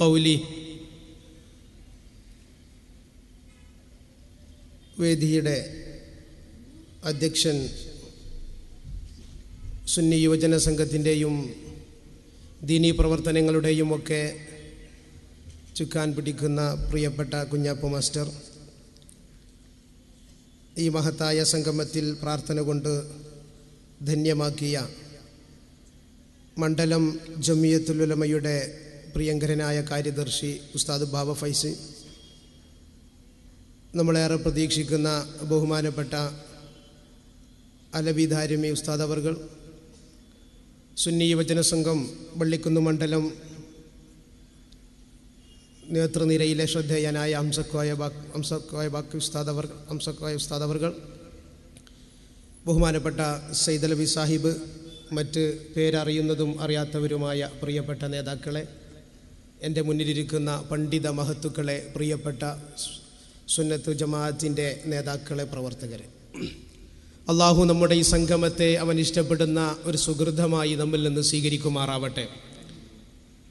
قولي വേദിയുടെ അധ്യക്ഷൻ സുന്നി യുവജന സംഘത്തിൻ്റെയും ദീനീ പ്രവർത്തനങ്ങളുടെയും ഒക്കെ ചുക്കാൻ പിടിക്കുന്ന പ്രിയപ്പെട്ട കുഞ്ഞാപ്പ മാസ്റ്റർ ഈ മഹത്തായ സംഗമത്തിൽ പ്രാർത്ഥന കൊണ്ട് ധന്യമാക്കിയ മണ്ഡലം ജമിയത്തുലുലമയുടെ പ്രിയങ്കരനായ കാര്യദർശി ഉസ്താദ് ബാബ ഫൈസ് നമ്മളേറെ പ്രതീക്ഷിക്കുന്ന ബഹുമാനപ്പെട്ട അലബിധാരമി ഉസ്താദ് അവർകൾ സുന്നി യുവജന സംഘം വള്ളിക്കുന്ന് മണ്ഡലം നേതൃനിരയിലെ ശ്രദ്ധേയനായ അംസക്കോയ ബാ അംസക്കോയ ബാക്കി ഉസ്താദ് അവർ അംസക്കോയ ഉസ്താദ് അവർകൾ ബഹുമാനപ്പെട്ട സൈദലബി സാഹിബ് മറ്റ് പേരറിയുന്നതും അറിയാത്തവരുമായ പ്രിയപ്പെട്ട നേതാക്കളെ എൻ്റെ മുന്നിലിരിക്കുന്ന പണ്ഡിത മഹത്തുക്കളെ പ്രിയപ്പെട്ട സുന്നത്തു ജമാഅത്തിൻ്റെ നേതാക്കളെ പ്രവർത്തകരെ അള്ളാഹു നമ്മുടെ ഈ സംഗമത്തെ അവൻ ഇഷ്ടപ്പെടുന്ന ഒരു സുഹൃതമായി നമ്മിൽ നിന്ന് സ്വീകരിക്കുമാറാവട്ടെ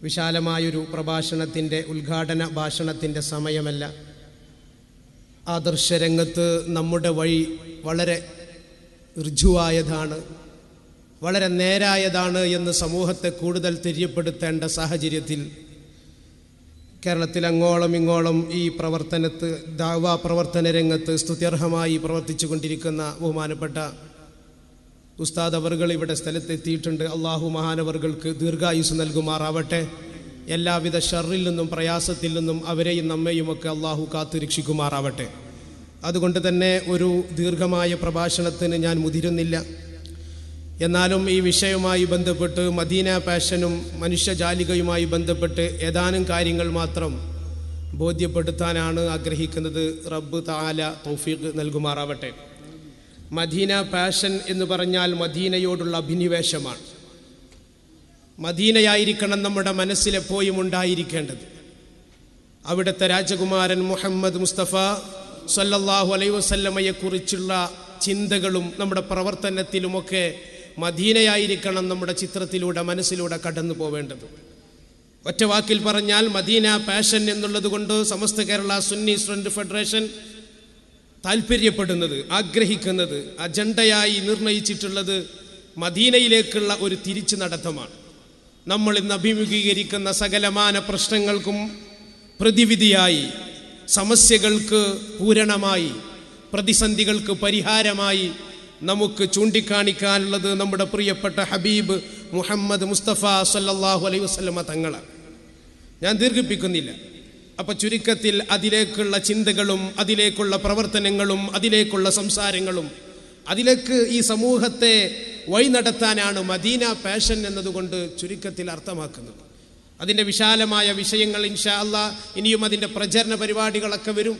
വിശാലമായൊരു പ്രഭാഷണത്തിൻ്റെ ഉദ്ഘാടന ഭാഷണത്തിൻ്റെ സമയമല്ല ആദർശരംഗത്ത് നമ്മുടെ വഴി വളരെ ഋജുവായതാണ് വളരെ നേരായതാണ് എന്ന് സമൂഹത്തെ കൂടുതൽ തിരിയപ്പെടുത്തേണ്ട സാഹചര്യത്തിൽ കേരളത്തിൽ അങ്ങോളം ഇങ്ങോളം ഈ പ്രവർത്തനത്ത് ദാവാ പ്രവർത്തന രംഗത്ത് സ്തുത്യർഹമായി പ്രവർത്തിച്ചു കൊണ്ടിരിക്കുന്ന ബഹുമാനപ്പെട്ട ഉസ്താദ് അവറുകൾ ഇവിടെ സ്ഥലത്തെത്തിയിട്ടുണ്ട് അള്ളാഹു മഹാനവറുകൾക്ക് ദീർഘായുസ് നൽകുമാറാവട്ടെ എല്ലാവിധ ഷറിൽ നിന്നും പ്രയാസത്തിൽ നിന്നും അവരെയും ഒക്കെ അള്ളാഹു കാത്തു രക്ഷിക്കുമാറാവട്ടെ അതുകൊണ്ട് തന്നെ ഒരു ദീർഘമായ പ്രഭാഷണത്തിന് ഞാൻ മുതിരുന്നില്ല എന്നാലും ഈ വിഷയവുമായി ബന്ധപ്പെട്ട് മദീന പാഷനും മനുഷ്യജാലികയുമായി ബന്ധപ്പെട്ട് ഏതാനും കാര്യങ്ങൾ മാത്രം ബോധ്യപ്പെടുത്താനാണ് ആഗ്രഹിക്കുന്നത് റബ്ബ് താല തൗഫീഖ് നൽകുമാറാവട്ടെ മദീന പാഷൻ എന്ന് പറഞ്ഞാൽ മദീനയോടുള്ള അഭിനിവേശമാണ് മദീനയായിരിക്കണം നമ്മുടെ മനസ്സിലെപ്പോഴും ഉണ്ടായിരിക്കേണ്ടത് അവിടുത്തെ രാജകുമാരൻ മുഹമ്മദ് മുസ്തഫ സല്ലല്ലാഹു അലൈ വസല്ലമയെക്കുറിച്ചുള്ള ചിന്തകളും നമ്മുടെ പ്രവർത്തനത്തിലുമൊക്കെ മദീനയായിരിക്കണം നമ്മുടെ ചിത്രത്തിലൂടെ മനസ്സിലൂടെ കടന്നു പോവേണ്ടത് ഒറ്റ വാക്കിൽ പറഞ്ഞാൽ മദീന പാഷൻ എന്നുള്ളത് കൊണ്ട് സമസ്ത കേരള സുന്നി സ്റ്റുഡൻറ് ഫെഡറേഷൻ താല്പര്യപ്പെടുന്നത് ആഗ്രഹിക്കുന്നത് അജണ്ടയായി നിർണയിച്ചിട്ടുള്ളത് മദീനയിലേക്കുള്ള ഒരു തിരിച്ചു നടത്തമാണ് നമ്മൾ ഇന്ന് അഭിമുഖീകരിക്കുന്ന സകലമാന പ്രശ്നങ്ങൾക്കും പ്രതിവിധിയായി സമസ്യകൾക്ക് പൂരണമായി പ്രതിസന്ധികൾക്ക് പരിഹാരമായി നമുക്ക് ചൂണ്ടിക്കാണിക്കാനുള്ളത് നമ്മുടെ പ്രിയപ്പെട്ട ഹബീബ് മുഹമ്മദ് മുസ്തഫ സല്ലാഹു അലൈഹി വസ്ലമ തങ്ങളാണ് ഞാൻ ദീർഘിപ്പിക്കുന്നില്ല അപ്പം ചുരുക്കത്തിൽ അതിലേക്കുള്ള ചിന്തകളും അതിലേക്കുള്ള പ്രവർത്തനങ്ങളും അതിലേക്കുള്ള സംസാരങ്ങളും അതിലേക്ക് ഈ സമൂഹത്തെ വഴി നടത്താനാണ് മദീന പാഷൻ എന്നതുകൊണ്ട് ചുരുക്കത്തിൽ അർത്ഥമാക്കുന്നത് അതിൻ്റെ വിശാലമായ വിഷയങ്ങൾ ഇൻഷാ അല്ല ഇനിയും അതിൻ്റെ പ്രചരണ പരിപാടികളൊക്കെ വരും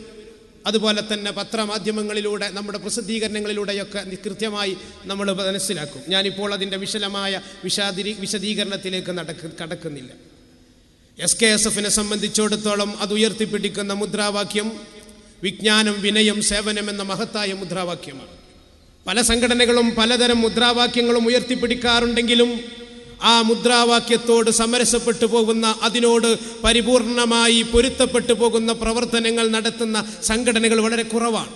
അതുപോലെ തന്നെ പത്രമാധ്യമങ്ങളിലൂടെ നമ്മുടെ പ്രസിദ്ധീകരണങ്ങളിലൂടെയൊക്കെ കൃത്യമായി നമ്മൾ മനസ്സിലാക്കും ഞാനിപ്പോൾ അതിൻ്റെ വിശലമായ വിശാദി വിശദീകരണത്തിലേക്ക് നടക്ക കടക്കുന്നില്ല എസ് കെ എസ് എഫിനെ സംബന്ധിച്ചിടത്തോളം അത് ഉയർത്തിപ്പിടിക്കുന്ന മുദ്രാവാക്യം വിജ്ഞാനം വിനയം സേവനം എന്ന മഹത്തായ മുദ്രാവാക്യമാണ് പല സംഘടനകളും പലതരം മുദ്രാവാക്യങ്ങളും ഉയർത്തിപ്പിടിക്കാറുണ്ടെങ്കിലും ആ മുദ്രാവാക്യത്തോട് സമരസപ്പെട്ടു പോകുന്ന അതിനോട് പരിപൂർണമായി പൊരുത്തപ്പെട്ടു പോകുന്ന പ്രവർത്തനങ്ങൾ നടത്തുന്ന സംഘടനകൾ വളരെ കുറവാണ്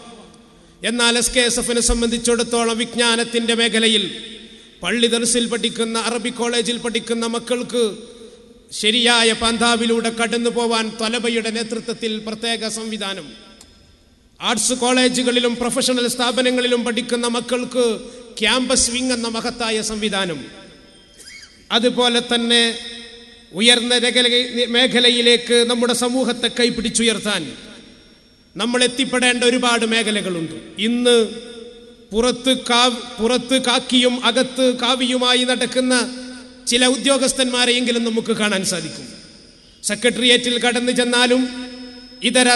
എന്നാൽ എസ് കെ എസ് എഫിനെ സംബന്ധിച്ചിടത്തോളം വിജ്ഞാനത്തിൻ്റെ മേഖലയിൽ പള്ളി ദർസിൽ പഠിക്കുന്ന അറബി കോളേജിൽ പഠിക്കുന്ന മക്കൾക്ക് ശരിയായ പന്താവിലൂടെ കടന്നു പോവാൻ തലബയുടെ നേതൃത്വത്തിൽ പ്രത്യേക സംവിധാനം ആർട്സ് കോളേജുകളിലും പ്രൊഫഷണൽ സ്ഥാപനങ്ങളിലും പഠിക്കുന്ന മക്കൾക്ക് ക്യാമ്പസ് വിങ് എന്ന മഹത്തായ സംവിധാനം അതുപോലെ തന്നെ ഉയർന്ന മേഖലയിലേക്ക് നമ്മുടെ സമൂഹത്തെ കൈപിടിച്ചുയർത്താൻ നമ്മൾ എത്തിപ്പെടേണ്ട ഒരുപാട് മേഖലകളുണ്ട് ഇന്ന് പുറത്ത് കാവ് പുറത്ത് കാക്കിയും അകത്ത് കാവിയുമായി നടക്കുന്ന ചില ഉദ്യോഗസ്ഥന്മാരെയെങ്കിലും നമുക്ക് കാണാൻ സാധിക്കും സെക്രട്ടേറിയറ്റിൽ കടന്നു ചെന്നാലും ഇതര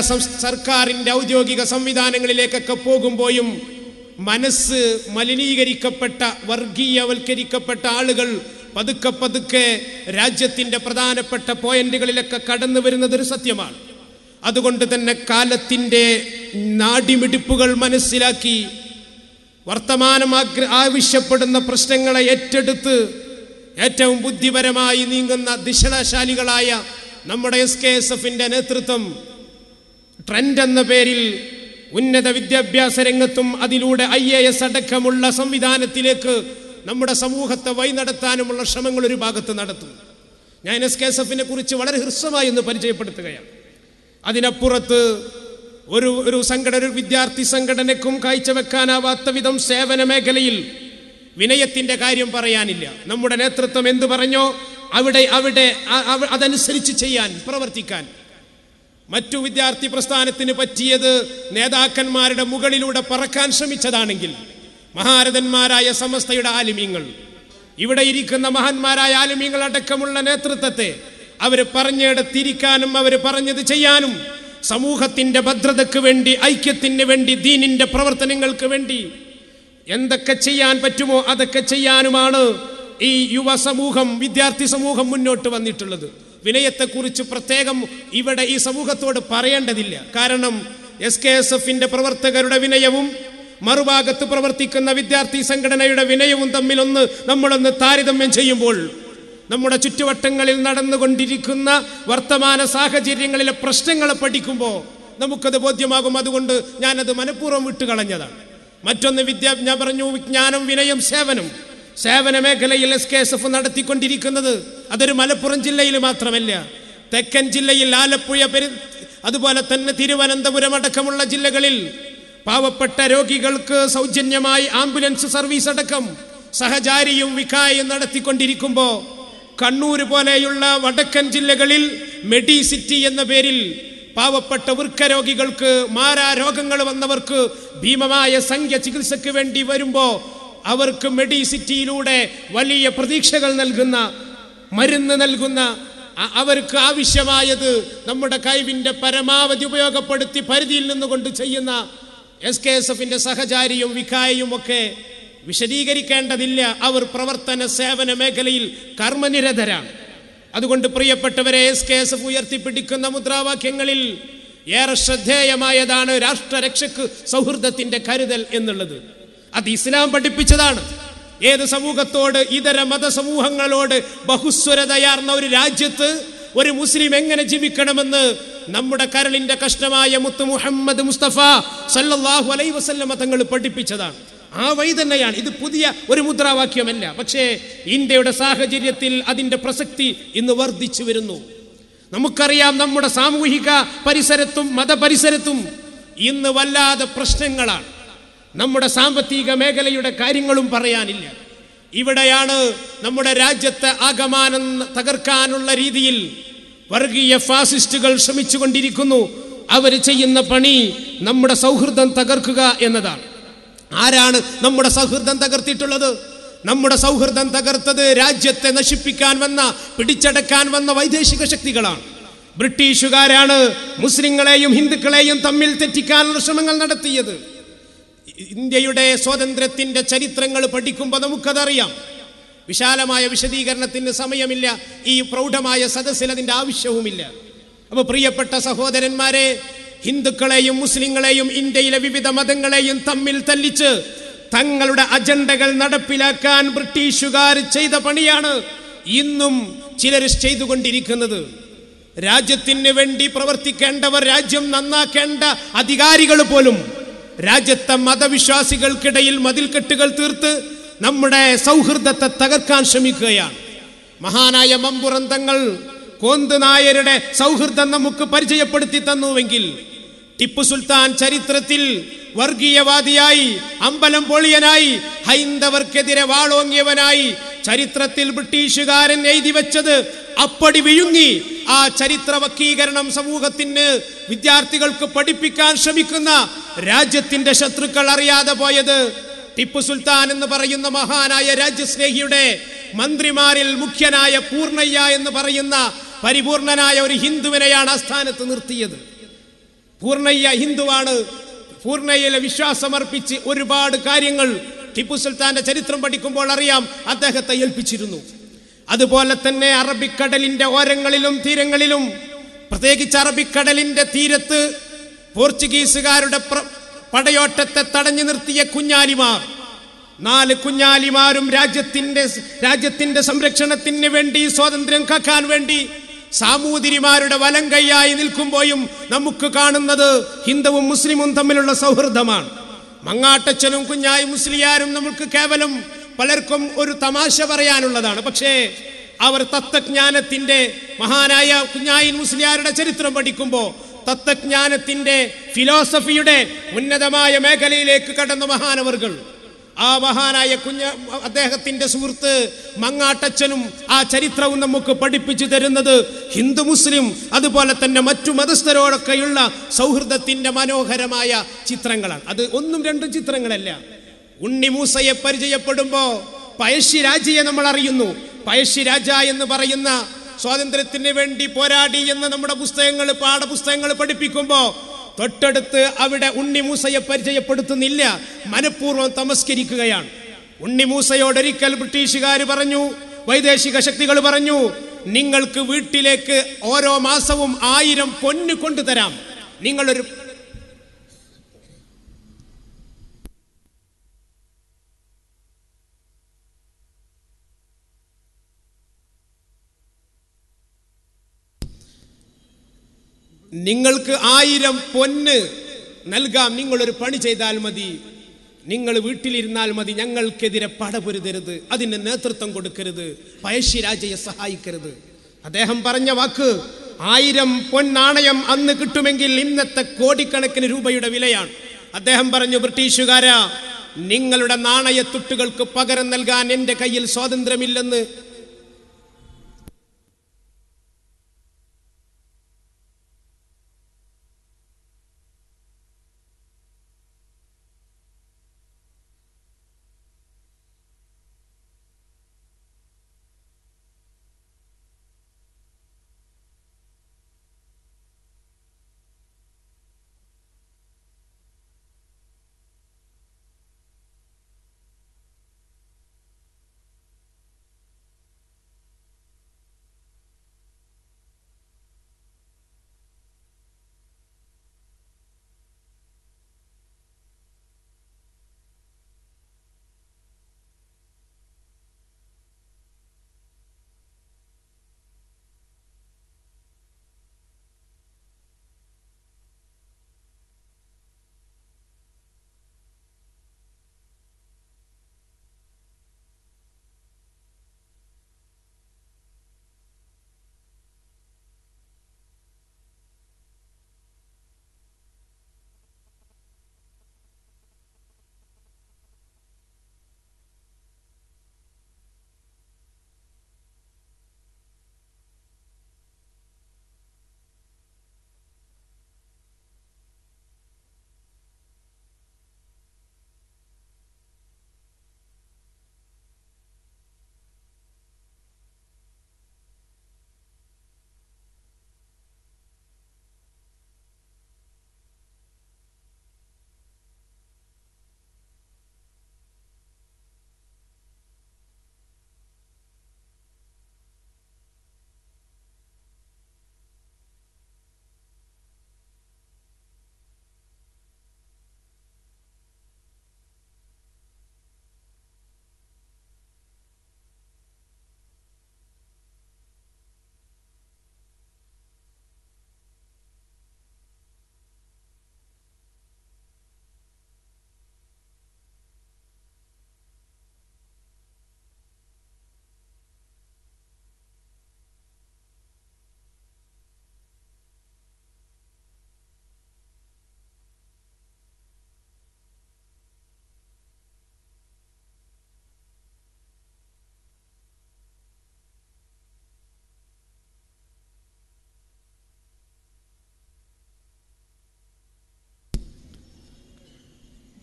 സർക്കാരിൻ്റെ ഔദ്യോഗിക സംവിധാനങ്ങളിലേക്കൊക്കെ പോകുമ്പോഴും മനസ്സ് മലിനീകരിക്കപ്പെട്ട വർഗീയവൽക്കരിക്കപ്പെട്ട ആളുകൾ പതുക്കെ പതുക്കെ രാജ്യത്തിൻ്റെ പ്രധാനപ്പെട്ട പോയിന്റുകളിലൊക്കെ കടന്നു ഒരു സത്യമാണ് അതുകൊണ്ട് തന്നെ കാലത്തിൻ്റെ നാടിമിടിപ്പുകൾ മനസ്സിലാക്കി വർത്തമാനം ആവശ്യപ്പെടുന്ന പ്രശ്നങ്ങളെ ഏറ്റെടുത്ത് ഏറ്റവും ബുദ്ധിപരമായി നീങ്ങുന്ന ദിശണശാലികളായ നമ്മുടെ എസ് കെ എസ് എഫിൻ്റെ നേതൃത്വം ട്രെൻഡ് എന്ന പേരിൽ ഉന്നത വിദ്യാഭ്യാസ രംഗത്തും അതിലൂടെ ഐ എ എസ് അടക്കമുള്ള സംവിധാനത്തിലേക്ക് നമ്മുടെ സമൂഹത്തെ വഴി നടത്താനുമുള്ള ശ്രമങ്ങൾ ഒരു ഭാഗത്ത് നടത്തും ഞാൻ എസ് കെ എസ് എഫിനെ കുറിച്ച് വളരെ ഹൃസ്വമായി ഒന്ന് പരിചയപ്പെടുത്തുകയാണ് അതിനപ്പുറത്ത് ഒരു ഒരു സംഘടന ഒരു വിദ്യാർത്ഥി സംഘടനക്കും കാഴ്ചവെക്കാനാവാത്ത വിധം സേവന മേഖലയിൽ വിനയത്തിന്റെ കാര്യം പറയാനില്ല നമ്മുടെ നേതൃത്വം എന്തു പറഞ്ഞോ അവിടെ അവിടെ അതനുസരിച്ച് ചെയ്യാൻ പ്രവർത്തിക്കാൻ മറ്റു വിദ്യാർത്ഥി പ്രസ്ഥാനത്തിന് പറ്റിയത് നേതാക്കന്മാരുടെ മുകളിലൂടെ പറക്കാൻ ശ്രമിച്ചതാണെങ്കിൽ മഹാരഥന്മാരായ സമസ്തയുടെ ആലിമ്യങ്ങൾ ഇവിടെ ഇരിക്കുന്ന മഹാന്മാരായ ആലിമ്യങ്ങൾ അടക്കമുള്ള നേതൃത്വത്തെ അവർ പറഞ്ഞെടുത്തിരിക്കാനും അവർ പറഞ്ഞത് ചെയ്യാനും സമൂഹത്തിന്റെ ഭദ്രതയ്ക്ക് വേണ്ടി ഐക്യത്തിന് വേണ്ടി ദീനിന്റെ പ്രവർത്തനങ്ങൾക്ക് വേണ്ടി എന്തൊക്കെ ചെയ്യാൻ പറ്റുമോ അതൊക്കെ ചെയ്യാനുമാണ് ഈ യുവ സമൂഹം വിദ്യാർത്ഥി സമൂഹം മുന്നോട്ട് വന്നിട്ടുള്ളത് വിനയത്തെക്കുറിച്ച് പ്രത്യേകം ഇവിടെ ഈ സമൂഹത്തോട് പറയേണ്ടതില്ല കാരണം എസ് കെ എസ് എഫിന്റെ പ്രവർത്തകരുടെ വിനയവും മറുഭാഗത്ത് പ്രവർത്തിക്കുന്ന വിദ്യാർത്ഥി സംഘടനയുടെ വിനയവും തമ്മിലൊന്ന് നമ്മളൊന്ന് താരതമ്യം ചെയ്യുമ്പോൾ നമ്മുടെ ചുറ്റുവട്ടങ്ങളിൽ നടന്നുകൊണ്ടിരിക്കുന്ന വർത്തമാന സാഹചര്യങ്ങളിലെ പ്രശ്നങ്ങൾ പഠിക്കുമ്പോൾ നമുക്കത് ബോധ്യമാകും അതുകൊണ്ട് ഞാനത് മനഃപൂർവ്വം വിട്ടുകളഞ്ഞതാണ് മറ്റൊന്ന് വിദ്യാ ഞാൻ പറഞ്ഞു വിജ്ഞാനം വിനയം സേവനം സേവന മേഖലയിൽ എസ് കെ എസ് എഫ് നടത്തിക്കൊണ്ടിരിക്കുന്നത് അതൊരു മലപ്പുറം ജില്ലയിൽ മാത്രമല്ല തെക്കൻ ജില്ലയിൽ ആലപ്പുഴ പെരു അതുപോലെ തന്നെ തിരുവനന്തപുരം അടക്കമുള്ള ജില്ലകളിൽ പാവപ്പെട്ട രോഗികൾക്ക് സൗജന്യമായി ആംബുലൻസ് സർവീസ് അടക്കം സഹചാരിയും വികായും നടത്തിക്കൊണ്ടിരിക്കുമ്പോൾ കണ്ണൂർ പോലെയുള്ള വടക്കൻ ജില്ലകളിൽ മെഡിസിറ്റി എന്ന പേരിൽ പാവപ്പെട്ട വൃക്കരോഗികൾക്ക് മാരാ രോഗങ്ങൾ വന്നവർക്ക് ഭീമമായ സംഖ്യ ചികിത്സയ്ക്ക് വേണ്ടി വരുമ്പോൾ അവർക്ക് മെഡിസിറ്റിയിലൂടെ വലിയ പ്രതീക്ഷകൾ നൽകുന്ന മരുന്ന് നൽകുന്ന അവർക്ക് ആവശ്യമായത് നമ്മുടെ കഴിവിൻ്റെ പരമാവധി ഉപയോഗപ്പെടുത്തി പരിധിയിൽ നിന്നുകൊണ്ട് ചെയ്യുന്ന എസ് കെ എസ് എഫിന്റെ സഹചാരിയും വികായയും ഒക്കെ വിശദീകരിക്കേണ്ടതില്ല അവർ പ്രവർത്തന സേവന മേഖലയിൽ കർമ്മനിരതരാണ് അതുകൊണ്ട് പ്രിയപ്പെട്ടവരെ എസ് കെ എസ് എഫ് ഉയർത്തിപ്പിടിക്കുന്ന മുദ്രാവാക്യങ്ങളിൽ ഏറെ ശ്രദ്ധേയമായതാണ് രാഷ്ട്രരക്ഷക്ക് സൗഹൃദത്തിന്റെ കരുതൽ എന്നുള്ളത് അത് ഇസ്ലാം പഠിപ്പിച്ചതാണ് ഏത് സമൂഹത്തോട് ഇതര മതസമൂഹങ്ങളോട് ബഹുസ്വരതയാർന്ന ഒരു രാജ്യത്ത് ഒരു മുസ്ലിം എങ്ങനെ ജീവിക്കണമെന്ന് നമ്മുടെ കരളിന്റെ കഷ്ടമായ മുത്ത് മുഹമ്മദ് മുസ്തഫ സല്ലാഹു അലൈ വസല്ലമ തങ്ങൾ പഠിപ്പിച്ചതാണ് ആ വഴി തന്നെയാണ് ഇത് പുതിയ ഒരു മുദ്രാവാക്യമല്ല പക്ഷേ ഇന്ത്യയുടെ സാഹചര്യത്തിൽ അതിന്റെ പ്രസക്തി ഇന്ന് വർദ്ധിച്ചു വരുന്നു നമുക്കറിയാം നമ്മുടെ സാമൂഹിക പരിസരത്തും മതപരിസരത്തും ഇന്ന് വല്ലാതെ പ്രശ്നങ്ങളാണ് നമ്മുടെ സാമ്പത്തിക മേഖലയുടെ കാര്യങ്ങളും പറയാനില്ല ഇവിടെയാണ് നമ്മുടെ രാജ്യത്തെ ആഗമാനം തകർക്കാനുള്ള രീതിയിൽ വർഗീയ ഫാസിസ്റ്റുകൾ ശ്രമിച്ചുകൊണ്ടിരിക്കുന്നു അവർ ചെയ്യുന്ന പണി നമ്മുടെ സൗഹൃദം തകർക്കുക എന്നതാണ് ആരാണ് നമ്മുടെ സൗഹൃദം തകർത്തിട്ടുള്ളത് നമ്മുടെ സൗഹൃദം തകർത്തത് രാജ്യത്തെ നശിപ്പിക്കാൻ വന്ന പിടിച്ചടക്കാൻ വന്ന വൈദേശിക ശക്തികളാണ് ബ്രിട്ടീഷുകാരാണ് മുസ്ലിങ്ങളെയും ഹിന്ദുക്കളെയും തമ്മിൽ തെറ്റിക്കാനുള്ള ശ്രമങ്ങൾ നടത്തിയത് ഇന്ത്യയുടെ സ്വാതന്ത്ര്യത്തിന്റെ ചരിത്രങ്ങൾ പഠിക്കുമ്പോൾ നമുക്കതറിയാം വിശാലമായ വിശദീകരണത്തിന് സമയമില്ല ഈ പ്രൗഢമായ സദസ്സിൽ അതിൻ്റെ ആവശ്യവുമില്ല അപ്പോൾ പ്രിയപ്പെട്ട സഹോദരന്മാരെ ഹിന്ദുക്കളെയും മുസ്ലിങ്ങളെയും ഇന്ത്യയിലെ വിവിധ മതങ്ങളെയും തമ്മിൽ തല്ലിച്ച് തങ്ങളുടെ അജണ്ടകൾ നടപ്പിലാക്കാൻ ബ്രിട്ടീഷുകാർ ചെയ്ത പണിയാണ് ഇന്നും ചിലർ ചെയ്തുകൊണ്ടിരിക്കുന്നത് രാജ്യത്തിന് വേണ്ടി പ്രവർത്തിക്കേണ്ടവർ രാജ്യം നന്നാക്കേണ്ട അധികാരികൾ പോലും രാജ്യത്തെ മതവിശ്വാസികൾക്കിടയിൽ മതിൽക്കെട്ടുകൾ തീർത്ത് നമ്മുടെ സൗഹൃദത്തെ തകർക്കാൻ ശ്രമിക്കുകയാണ് മഹാനായ മമ്പുറന്തങ്ങൾ കോന്ത് നായരുടെ സൗഹൃദം നമുക്ക് പരിചയപ്പെടുത്തി തന്നുവെങ്കിൽ ടിപ്പു സുൽത്താൻ ചരിത്രത്തിൽ വർഗീയവാദിയായി അമ്പലം പൊളിയനായി ഹൈന്ദവർക്കെതിരെ വാളോങ്ങിയവനായി ചരിത്രത്തിൽ ബ്രിട്ടീഷുകാരൻ എഴുതി വെച്ചത് അപ്പടി വിഴുങ്ങി ആ ചരിത്രവക്കീകരണം സമൂഹത്തിന് വിദ്യാർത്ഥികൾക്ക് പഠിപ്പിക്കാൻ ശ്രമിക്കുന്ന രാജ്യത്തിന്റെ ശത്രുക്കൾ അറിയാതെ പോയത് ടിപ്പു സുൽത്താൻ എന്ന് പറയുന്ന മഹാനായ രാജ്യസ്നേഹിയുടെ മന്ത്രിമാരിൽ മുഖ്യനായ പൂർണ്ണയ്യ എന്ന് പറയുന്ന പരിപൂർണനായ ഒരു ഹിന്ദുവിനെയാണ് ആസ്ഥാനത്ത് നിർത്തിയത് പൂർണ്ണയ്യ ഹിന്ദുവാണ് പൂർണ്ണയിലെ വിശ്വാസമർപ്പിച്ച് ഒരുപാട് കാര്യങ്ങൾ ടിപ്പു സുൽത്താന്റെ ചരിത്രം പഠിക്കുമ്പോൾ അറിയാം അദ്ദേഹത്തെ ഏൽപ്പിച്ചിരുന്നു അതുപോലെ തന്നെ അറബിക്കടലിന്റെ ഓരങ്ങളിലും തീരങ്ങളിലും പ്രത്യേകിച്ച് അറബിക്കടലിന്റെ തീരത്ത് പോർച്ചുഗീസുകാരുടെ പടയോട്ടത്തെ തടഞ്ഞു നിർത്തിയ കുഞ്ഞാലിമാർ നാല് കുഞ്ഞാലിമാരും രാജ്യത്തിന്റെ രാജ്യത്തിന്റെ സംരക്ഷണത്തിന് വേണ്ടി സ്വാതന്ത്ര്യം കാക്കാൻ വേണ്ടി സാമൂതിരിമാരുടെ വലം കൈയായി നിൽക്കുമ്പോഴും നമുക്ക് കാണുന്നത് ഹിന്ദുവും മുസ്ലിമും തമ്മിലുള്ള സൗഹൃദമാണ് മങ്ങാട്ടച്ചനും കുഞ്ഞായി മുസ്ലിയാരും നമുക്ക് കേവലം പലർക്കും ഒരു തമാശ പറയാനുള്ളതാണ് പക്ഷേ അവർ തത്വജ്ഞാനത്തിന്റെ മഹാനായ കുഞ്ഞായി മുസ്ലിയാരുടെ ചരിത്രം പഠിക്കുമ്പോൾ തത്വജ്ഞാനത്തിന്റെ ഫിലോസഫിയുടെ ഉന്നതമായ മേഖലയിലേക്ക് കടന്ന മഹാനവർകൾ ആ മഹാനായ കുഞ്ഞ അദ്ദേഹത്തിന്റെ സുഹൃത്ത് മങ്ങാട്ടച്ചനും ആ ചരിത്രവും നമുക്ക് പഠിപ്പിച്ചു തരുന്നത് ഹിന്ദു മുസ്ലിം അതുപോലെ തന്നെ മറ്റു മതസ്ഥരോടൊക്കെയുള്ള സൗഹൃദത്തിന്റെ മനോഹരമായ ചിത്രങ്ങളാണ് അത് ഒന്നും രണ്ടും ചിത്രങ്ങളല്ല ഉണ്ണി മൂസയെ പരിചയപ്പെടുമ്പോൾ പയശിരാജയെ നമ്മൾ അറിയുന്നു പയശിരാജ എന്ന് പറയുന്ന സ്വാതന്ത്ര്യത്തിന് വേണ്ടി പോരാടി എന്ന് നമ്മുടെ പുസ്തകങ്ങൾ പാഠപുസ്തകങ്ങൾ പഠിപ്പിക്കുമ്പോൾ തൊട്ടടുത്ത് അവിടെ ഉണ്ണി മൂസയെ പരിചയപ്പെടുത്തുന്നില്ല മനഃപൂർവ്വം തമസ്കരിക്കുകയാണ് ഉണ്ണി മൂസയോടൊരിക്കൽ ബ്രിട്ടീഷുകാർ പറഞ്ഞു വൈദേശിക ശക്തികൾ പറഞ്ഞു നിങ്ങൾക്ക് വീട്ടിലേക്ക് ഓരോ മാസവും ആയിരം പൊന്നു കൊണ്ടുതരാം നിങ്ങളൊരു നിങ്ങൾക്ക് ആയിരം പൊന്ന് നൽകാം നിങ്ങളൊരു പണി ചെയ്താൽ മതി നിങ്ങൾ വീട്ടിലിരുന്നാൽ മതി ഞങ്ങൾക്കെതിരെ പടപൊരുതരുത് അതിന് നേതൃത്വം കൊടുക്കരുത് പഴശ്ശിരാജയെ സഹായിക്കരുത് അദ്ദേഹം പറഞ്ഞ വാക്ക് ആയിരം നാണയം അന്ന് കിട്ടുമെങ്കിൽ ഇന്നത്തെ കോടിക്കണക്കിന് രൂപയുടെ വിലയാണ് അദ്ദേഹം പറഞ്ഞു ബ്രിട്ടീഷുകാരാ നിങ്ങളുടെ നാണയത്തുട്ടുകൾക്ക് പകരം നൽകാൻ എൻ്റെ കയ്യിൽ സ്വാതന്ത്ര്യമില്ലെന്ന്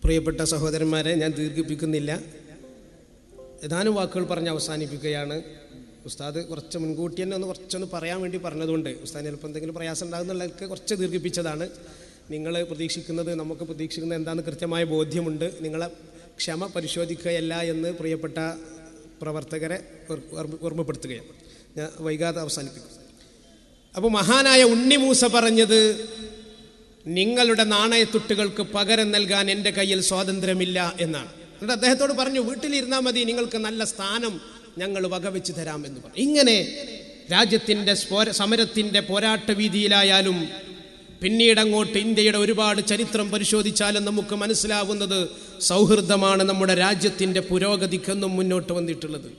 പ്രിയപ്പെട്ട സഹോദരന്മാരെ ഞാൻ ദീർഘിപ്പിക്കുന്നില്ല ഏതാനും വാക്കുകൾ പറഞ്ഞ് അവസാനിപ്പിക്കുകയാണ് ഉസ്താദ് കുറച്ച് മുൻകൂട്ടി തന്നെ ഒന്ന് കുറച്ചൊന്ന് പറയാൻ വേണ്ടി പറഞ്ഞതുകൊണ്ട് ഉസ്താദ് ചിലപ്പോൾ എന്തെങ്കിലും പ്രയാസം ഉണ്ടാകുന്നുള്ളതൊക്കെ കുറച്ച് ദീർഘിപ്പിച്ചതാണ് നിങ്ങൾ പ്രതീക്ഷിക്കുന്നത് നമുക്ക് പ്രതീക്ഷിക്കുന്ന എന്താണെന്ന് കൃത്യമായ ബോധ്യമുണ്ട് നിങ്ങളെ ക്ഷമ പരിശോധിക്കുകയല്ല എന്ന് പ്രിയപ്പെട്ട പ്രവർത്തകരെ ഓർമ്മപ്പെടുത്തുകയാണ് ഞാൻ വൈകാതെ അവസാനിപ്പിക്കും അപ്പോൾ മഹാനായ ഉണ്ണിമൂസ പറഞ്ഞത് നിങ്ങളുടെ നാണയത്തുട്ടുകൾക്ക് പകരം നൽകാൻ എൻ്റെ കയ്യിൽ സ്വാതന്ത്ര്യമില്ല എന്നാണ് എന്നിട്ട് അദ്ദേഹത്തോട് പറഞ്ഞു വീട്ടിലിരുന്നാൽ മതി നിങ്ങൾക്ക് നല്ല സ്ഥാനം ഞങ്ങൾ വകവെച്ച് തരാം എന്ന് പറഞ്ഞു ഇങ്ങനെ രാജ്യത്തിൻ്റെ സമരത്തിൻ്റെ പോരാട്ട വീതിയിലായാലും പിന്നീട് അങ്ങോട്ട് ഇന്ത്യയുടെ ഒരുപാട് ചരിത്രം പരിശോധിച്ചാലും നമുക്ക് മനസ്സിലാവുന്നത് സൗഹൃദമാണ് നമ്മുടെ രാജ്യത്തിൻ്റെ പുരോഗതിക്കൊന്നും മുന്നോട്ട് വന്നിട്ടുള്ളത്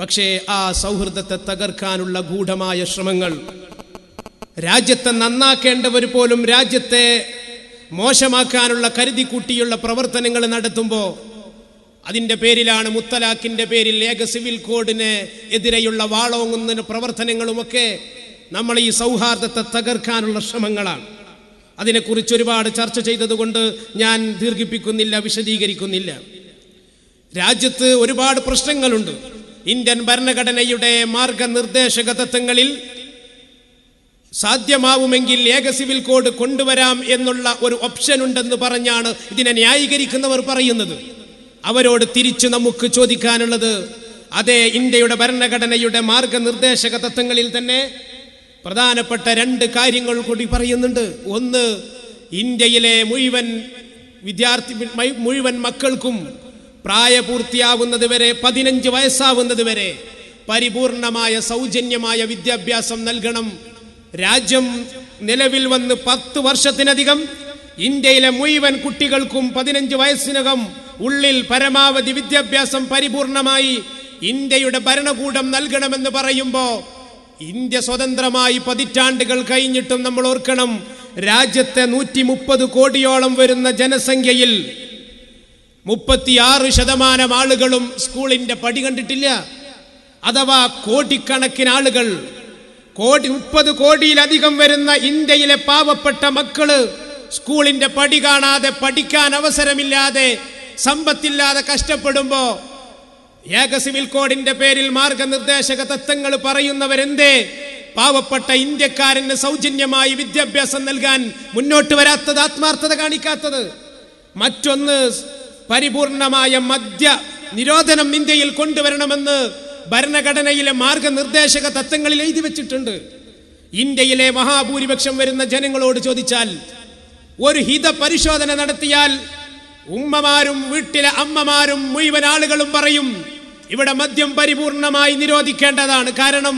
പക്ഷേ ആ സൗഹൃദത്തെ തകർക്കാനുള്ള ഗൂഢമായ ശ്രമങ്ങൾ രാജ്യത്തെ നന്നാക്കേണ്ടവർ പോലും രാജ്യത്തെ മോശമാക്കാനുള്ള കരുതി കൂട്ടിയുള്ള പ്രവർത്തനങ്ങൾ നടത്തുമ്പോൾ അതിൻ്റെ പേരിലാണ് മുത്തലാഖിൻ്റെ പേരിൽ ഏക സിവിൽ കോഡിന് എതിരെയുള്ള വാളോങ്ങുന്ന പ്രവർത്തനങ്ങളുമൊക്കെ നമ്മൾ ഈ സൗഹാർദ്ദത്തെ തകർക്കാനുള്ള ശ്രമങ്ങളാണ് അതിനെക്കുറിച്ച് ഒരുപാട് ചർച്ച ചെയ്തതുകൊണ്ട് ഞാൻ ദീർഘിപ്പിക്കുന്നില്ല വിശദീകരിക്കുന്നില്ല രാജ്യത്ത് ഒരുപാട് പ്രശ്നങ്ങളുണ്ട് ഇന്ത്യൻ ഭരണഘടനയുടെ മാർഗനിർദ്ദേശക തത്വങ്ങളിൽ സാധ്യമാവുമെങ്കിൽ ഏക സിവിൽ കോഡ് കൊണ്ടുവരാം എന്നുള്ള ഒരു ഓപ്ഷൻ ഉണ്ടെന്ന് പറഞ്ഞാണ് ഇതിനെ ന്യായീകരിക്കുന്നവർ പറയുന്നത് അവരോട് തിരിച്ചു നമുക്ക് ചോദിക്കാനുള്ളത് അതേ ഇന്ത്യയുടെ ഭരണഘടനയുടെ മാർഗനിർദ്ദേശക തത്വങ്ങളിൽ തന്നെ പ്രധാനപ്പെട്ട രണ്ട് കാര്യങ്ങൾ കൂടി പറയുന്നുണ്ട് ഒന്ന് ഇന്ത്യയിലെ മുഴുവൻ വിദ്യാർത്ഥി മുഴുവൻ മക്കൾക്കും പ്രായപൂർത്തിയാവുന്നത് വരെ പതിനഞ്ച് വയസ്സാവുന്നത് വരെ പരിപൂർണമായ സൗജന്യമായ വിദ്യാഭ്യാസം നൽകണം രാജ്യം നിലവിൽ വന്ന് പത്ത് വർഷത്തിനധികം ഇന്ത്യയിലെ മുഴുവൻ കുട്ടികൾക്കും പതിനഞ്ച് വയസ്സിനകം ഉള്ളിൽ പരമാവധി വിദ്യാഭ്യാസം പരിപൂർണമായി ഇന്ത്യയുടെ ഭരണകൂടം നൽകണമെന്ന് പറയുമ്പോൾ ഇന്ത്യ സ്വതന്ത്രമായി പതിറ്റാണ്ടുകൾ കഴിഞ്ഞിട്ടും നമ്മൾ ഓർക്കണം രാജ്യത്തെ നൂറ്റി മുപ്പത് കോടിയോളം വരുന്ന ജനസംഖ്യയിൽ മുപ്പത്തിയാറ് ശതമാനം ആളുകളും സ്കൂളിന്റെ പടി കണ്ടിട്ടില്ല അഥവാ കോടിക്കണക്കിന് ആളുകൾ കോടി മുപ്പത് കോടിയിലധികം വരുന്ന ഇന്ത്യയിലെ പാവപ്പെട്ട മക്കള് സ്കൂളിന്റെ പടി കാണാതെ പഠിക്കാൻ അവസരമില്ലാതെ സമ്പത്തില്ലാതെ കഷ്ടപ്പെടുമ്പോ ഏക സിവിൽ കോഡിന്റെ പേരിൽ മാർഗനിർദ്ദേശക തത്വങ്ങൾ പറയുന്നവരെന്തേ പാവപ്പെട്ട ഇന്ത്യക്കാരന് സൗജന്യമായി വിദ്യാഭ്യാസം നൽകാൻ മുന്നോട്ട് വരാത്തത് ആത്മാർത്ഥത കാണിക്കാത്തത് മറ്റൊന്ന് പരിപൂർണമായ മദ്യ നിരോധനം ഇന്ത്യയിൽ കൊണ്ടുവരണമെന്ന് ഭരണഘടനയിലെ മാർഗനിർദ്ദേശക തത്വങ്ങളിൽ എഴുതി വെച്ചിട്ടുണ്ട് ഇന്ത്യയിലെ മഹാഭൂരിപക്ഷം വരുന്ന ജനങ്ങളോട് ചോദിച്ചാൽ ഒരു ഹിത പരിശോധന നടത്തിയാൽ ഉമ്മമാരും വീട്ടിലെ അമ്മമാരും മുഴുവൻ ആളുകളും പറയും ഇവിടെ മദ്യം പരിപൂർണമായി നിരോധിക്കേണ്ടതാണ് കാരണം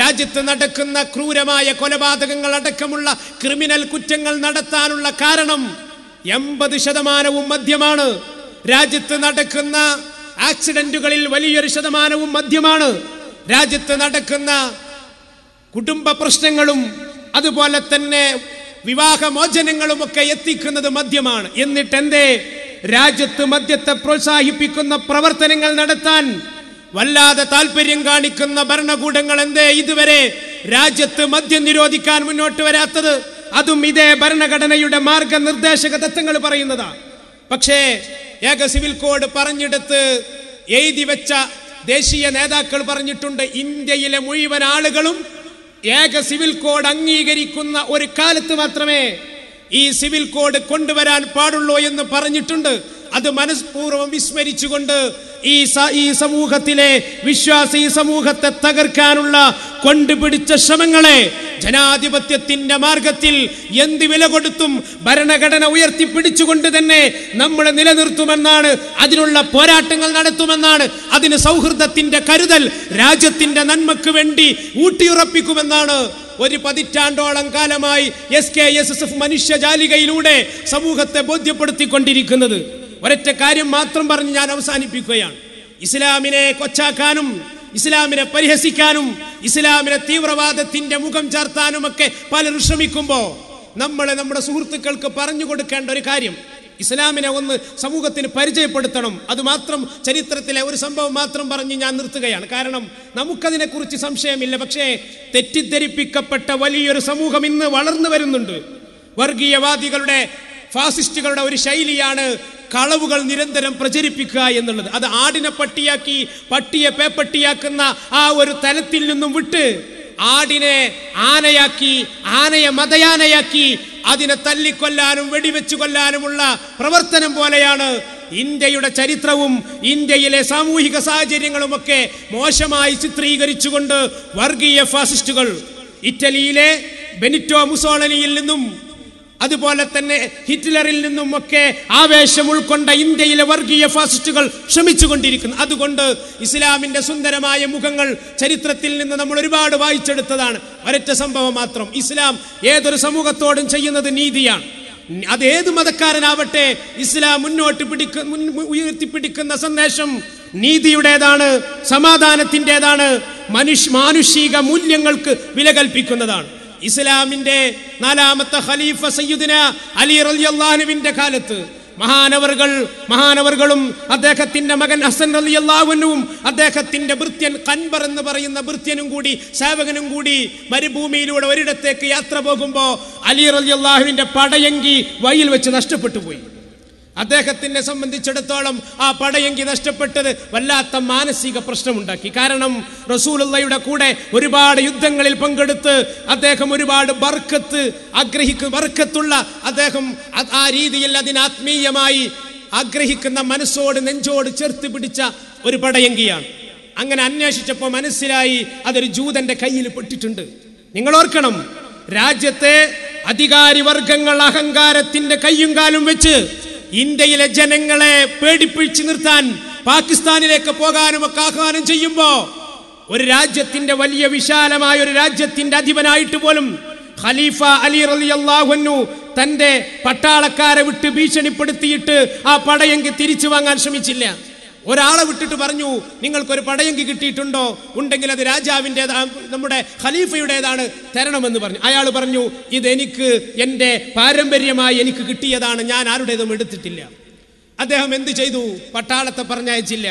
രാജ്യത്ത് നടക്കുന്ന ക്രൂരമായ കൊലപാതകങ്ങൾ അടക്കമുള്ള ക്രിമിനൽ കുറ്റങ്ങൾ നടത്താനുള്ള കാരണം എൺപത് ശതമാനവും മദ്യമാണ് രാജ്യത്ത് നടക്കുന്ന ആക്സിഡന്റുകളിൽ വലിയൊരു ശതമാനവും മദ്യമാണ് രാജ്യത്ത് നടക്കുന്ന കുടുംബ പ്രശ്നങ്ങളും അതുപോലെ തന്നെ വിവാഹമോചനങ്ങളും ഒക്കെ എത്തിക്കുന്നത് മദ്യമാണ് എന്നിട്ട് എന്തേ രാജ്യത്ത് മദ്യത്തെ പ്രോത്സാഹിപ്പിക്കുന്ന പ്രവർത്തനങ്ങൾ നടത്താൻ വല്ലാതെ താല്പര്യം കാണിക്കുന്ന ഭരണകൂടങ്ങൾ എന്തേ ഇതുവരെ രാജ്യത്ത് മദ്യം നിരോധിക്കാൻ മുന്നോട്ട് വരാത്തത് അതും ഇതേ ഭരണഘടനയുടെ മാർഗനിർദ്ദേശക തത്വങ്ങൾ പറയുന്നതാ പക്ഷേ ഏക സിവിൽ കോഡ് പറഞ്ഞെടുത്ത് എഴുതി വെച്ച ദേശീയ നേതാക്കൾ പറഞ്ഞിട്ടുണ്ട് ഇന്ത്യയിലെ മുഴുവൻ ആളുകളും ഏക സിവിൽ കോഡ് അംഗീകരിക്കുന്ന ഒരു കാലത്ത് മാത്രമേ ഈ സിവിൽ കോഡ് കൊണ്ടുവരാൻ പാടുള്ളൂ എന്ന് പറഞ്ഞിട്ടുണ്ട് അത് മനഃപൂർവ്വം വിസ്മരിച്ചുകൊണ്ട് ഈ ഈ സമൂഹത്തിലെ വിശ്വാസി സമൂഹത്തെ തകർക്കാനുള്ള കൊണ്ടുപിടിച്ച ശ്രമങ്ങളെ ജനാധിപത്യത്തിന്റെ മാർഗത്തിൽ എന്ത് വില കൊടുത്തും ഭരണഘടന ഉയർത്തിപ്പിടിച്ചുകൊണ്ട് തന്നെ നമ്മൾ നിലനിർത്തുമെന്നാണ് അതിനുള്ള പോരാട്ടങ്ങൾ നടത്തുമെന്നാണ് അതിന് സൗഹൃദത്തിന്റെ കരുതൽ രാജ്യത്തിന്റെ നന്മക്ക് വേണ്ടി ഊട്ടിയുറപ്പിക്കുമെന്നാണ് ഒരു പതിറ്റാണ്ടോളം കാലമായി S K S S F മനുഷ്യജാലികയിലൂടെ സമൂഹത്തെ ബോധ്യപ്പെടുത്തിക്കൊണ്ടിരിക്കുന്നത് ഒരൊറ്റ കാര്യം മാത്രം പറഞ്ഞ് ഞാൻ അവസാനിപ്പിക്കുകയാണ് ഇസ്ലാമിനെ കൊച്ചാക്കാനും ഇസ്ലാമിനെ പരിഹസിക്കാനും ഇസ്ലാമിനെ തീവ്രവാദത്തിന്റെ മുഖം ചേർത്താനും ഒക്കെ പലരും ശ്രമിക്കുമ്പോൾ നമ്മളെ നമ്മുടെ സുഹൃത്തുക്കൾക്ക് പറഞ്ഞു കൊടുക്കേണ്ട ഒരു കാര്യം ഇസ്ലാമിനെ ഒന്ന് സമൂഹത്തിന് പരിചയപ്പെടുത്തണം അത് മാത്രം ചരിത്രത്തിലെ ഒരു സംഭവം മാത്രം പറഞ്ഞ് ഞാൻ നിർത്തുകയാണ് കാരണം നമുക്കതിനെക്കുറിച്ച് സംശയമില്ല പക്ഷേ തെറ്റിദ്ധരിപ്പിക്കപ്പെട്ട വലിയൊരു സമൂഹം ഇന്ന് വളർന്നു വരുന്നുണ്ട് വർഗീയവാദികളുടെ ഫാസിസ്റ്റുകളുടെ ഒരു ശൈലിയാണ് കളവുകൾ നിരന്തരം പ്രചരിപ്പിക്കുക എന്നുള്ളത് അത് ആടിനെ പട്ടിയാക്കി പട്ടിയെ പേപ്പട്ടിയാക്കുന്ന ആ ഒരു തലത്തിൽ നിന്നും വിട്ട് ആടിനെ ആനയാക്കി ആനയെ മതയാനയാക്കി അതിനെ തല്ലിക്കൊല്ലാനും വെടിവെച്ചു കൊല്ലാനുമുള്ള പ്രവർത്തനം പോലെയാണ് ഇന്ത്യയുടെ ചരിത്രവും ഇന്ത്യയിലെ സാമൂഹിക സാഹചര്യങ്ങളുമൊക്കെ മോശമായി ചിത്രീകരിച്ചുകൊണ്ട് വർഗീയ ഫാസിസ്റ്റുകൾ ഇറ്റലിയിലെ ബെനിറ്റോ മുസോളനിയിൽ നിന്നും അതുപോലെ തന്നെ ഹിറ്റ്ലറിൽ നിന്നുമൊക്കെ ആവേശം ഉൾക്കൊണ്ട ഇന്ത്യയിലെ വർഗീയ ഫാസിസ്റ്റുകൾ ശ്രമിച്ചുകൊണ്ടിരിക്കുന്നു അതുകൊണ്ട് ഇസ്ലാമിന്റെ സുന്ദരമായ മുഖങ്ങൾ ചരിത്രത്തിൽ നിന്ന് നമ്മൾ ഒരുപാട് വായിച്ചെടുത്തതാണ് ഒരറ്റ സംഭവം മാത്രം ഇസ്ലാം ഏതൊരു സമൂഹത്തോടും ചെയ്യുന്നത് നീതിയാണ് അത് ഏത് മതക്കാരനാവട്ടെ ഇസ്ലാം മുന്നോട്ട് പിടിക്ക ഉയർത്തിപ്പിടിക്കുന്ന സന്ദേശം നീതിയുടേതാണ് സമാധാനത്തിൻ്റെതാണ് മനുഷ്യ മാനുഷിക മൂല്യങ്ങൾക്ക് വില കൽപ്പിക്കുന്നതാണ് ഇസ്ലാമിന്റെ നാലാമത്തെ ഖലീഫ സയ്യുദിന അലി റലിയല്ലാഹുവിന്റെ കാലത്ത് മഹാനവറുകൾ മഹാനവറുകളും അദ്ദേഹത്തിന്റെ മകൻ ഹസൻ അലി അള്ളാഹുനും അദ്ദേഹത്തിന്റെ ഭൃത്യൻ കൻബർ എന്ന് പറയുന്ന ഭൃത്യനും കൂടി സേവകനും കൂടി മരുഭൂമിയിലൂടെ ഒരിടത്തേക്ക് യാത്ര പോകുമ്പോൾ അലി റലി അള്ളാഹുവിന്റെ പടയങ്കി വഴിയിൽ വെച്ച് നഷ്ടപ്പെട്ടു പോയി അദ്ദേഹത്തിനെ സംബന്ധിച്ചിടത്തോളം ആ പടയെങ്കി നഷ്ടപ്പെട്ടത് വല്ലാത്ത മാനസിക പ്രശ്നമുണ്ടാക്കി കാരണം റസൂലുള്ളയുടെ കൂടെ ഒരുപാട് യുദ്ധങ്ങളിൽ പങ്കെടുത്ത് അദ്ദേഹം ഒരുപാട് ബർക്കത്ത് ആഗ്രഹിക്ക് ബർക്കത്തുള്ള അദ്ദേഹം ആ രീതിയിൽ അതിനാത്മീയമായി ആഗ്രഹിക്കുന്ന മനസ്സോട് നെഞ്ചോട് ചേർത്ത് പിടിച്ച ഒരു പടയങ്കിയാണ് അങ്ങനെ അന്വേഷിച്ചപ്പോൾ മനസ്സിലായി അതൊരു ജൂതന്റെ കയ്യിൽ പെട്ടിട്ടുണ്ട് നിങ്ങൾ ഓർക്കണം രാജ്യത്തെ അധികാരി വർഗങ്ങൾ അഹങ്കാരത്തിന്റെ കയ്യും കാലും വെച്ച് ഇന്ത്യയിലെ ജനങ്ങളെ പേടിപ്പിച്ചു നിർത്താൻ പാകിസ്ഥാനിലേക്ക് ഒക്കെ ആഹ്വാനം ചെയ്യുമ്പോ ഒരു രാജ്യത്തിന്റെ വലിയ വിശാലമായ ഒരു രാജ്യത്തിന്റെ അധിപനായിട്ട് പോലും ഖലീഫ അലി റലിയല്ലാഹുന്നു തന്റെ പട്ടാളക്കാരെ വിട്ട് ഭീഷണിപ്പെടുത്തിയിട്ട് ആ പടയെങ്കിൽ തിരിച്ചു വാങ്ങാൻ ശ്രമിച്ചില്ല ഒരാളെ വിട്ടിട്ട് പറഞ്ഞു നിങ്ങൾക്കൊരു പടയങ്കി കിട്ടിയിട്ടുണ്ടോ ഉണ്ടെങ്കിൽ അത് രാജാവിൻ്റെതാ നമ്മുടെ ഖലീഫയുടേതാണ് തരണമെന്ന് പറഞ്ഞു അയാൾ പറഞ്ഞു ഇതെനിക്ക് എൻ്റെ പാരമ്പര്യമായി എനിക്ക് കിട്ടിയതാണ് ഞാൻ ആരുടേതും എടുത്തിട്ടില്ല അദ്ദേഹം എന്ത് ചെയ്തു പട്ടാളത്തെ പറഞ്ഞയച്ചില്ല